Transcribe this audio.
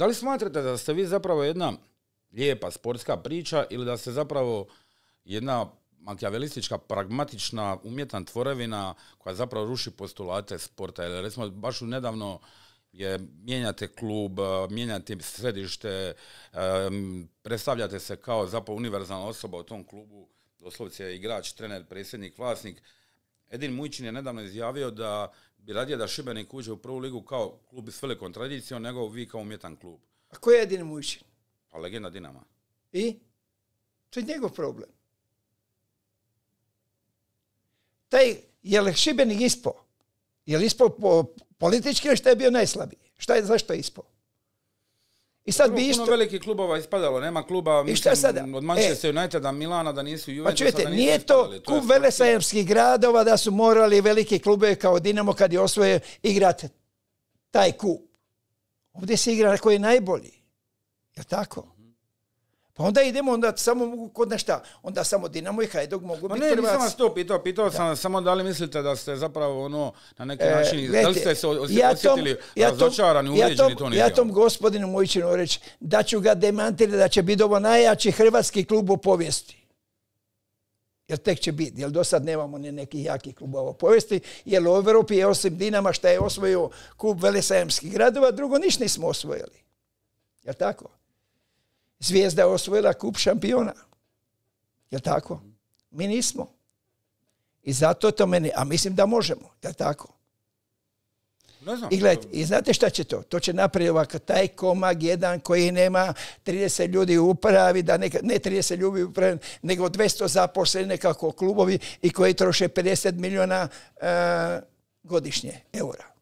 Da li smatrate da ste vi zapravo jedna lijepa sportska priča ili da ste zapravo jedna makjavelistička, pragmatična, umjetna tvorevina koja zapravo ruši postulate sporta? Jer recimo baš u nedavno je mijenjate klub, e, mijenjate središte, e, predstavljate se kao zapravo univerzalna osoba u tom klubu, je igrač, trener, predsjednik, vlasnik. Edin mujčin je nedavno izjavio da bi radije da Šibenik uđe u prvu ligu kao klub s velikom tradicijom nego vi kao umjetan klub. A koji je Dinamo Ušin? Pa legenda Dinama. I? To je njegov problem. Taj, je li Šibenik ispao? Je li ispao po, politički ili što je bio najslabiji? Šta je, zašto je ispao? I sad bi isto... Puno velikih klubova ispadalo, nema kluba I šta sada? od e. Manchester Uniteda, Milana, da nisu Juventus, pa čujete, nije to kup velesajemskih gradova da su morali veliki klube kao Dinamo kad je osvoje igrati taj kup. Ovdje se igra koji je najbolji. Je tako? Pa onda idemo, onda samo mogu kod nešta, onda samo Dinamo i Hajduk mogu Ma biti ne, nisam vas to pitao, pitao sam samo da li mislite da ste zapravo ono, na neki e, način, da li ste se ja osjetili ja razočarani, ja Ja tom gospodinu Mojićinu reći da ću ga demantirati da će biti ovo najjači hrvatski klub u povijesti. Jer tek će biti, jer do sad nemamo ni nekih jakih klubova u povijesti, jer u Europi je osim Dinama što je osvojio klub velesajemskih gradova, drugo ništa nismo osvojili. Jel tako? Zvijezda je osvojila kup šampiona. Jel tako? Mi nismo. I zato to meni, a mislim da možemo, jel tako? I, gledajte, znate šta će to? To će napraviti ovako taj komag jedan koji nema 30 ljudi u upravi, da neka, ne 30 ljudi u upravi, nego 200 zaposlenih kako klubovi i koji troše 50 milijuna e, godišnje eura.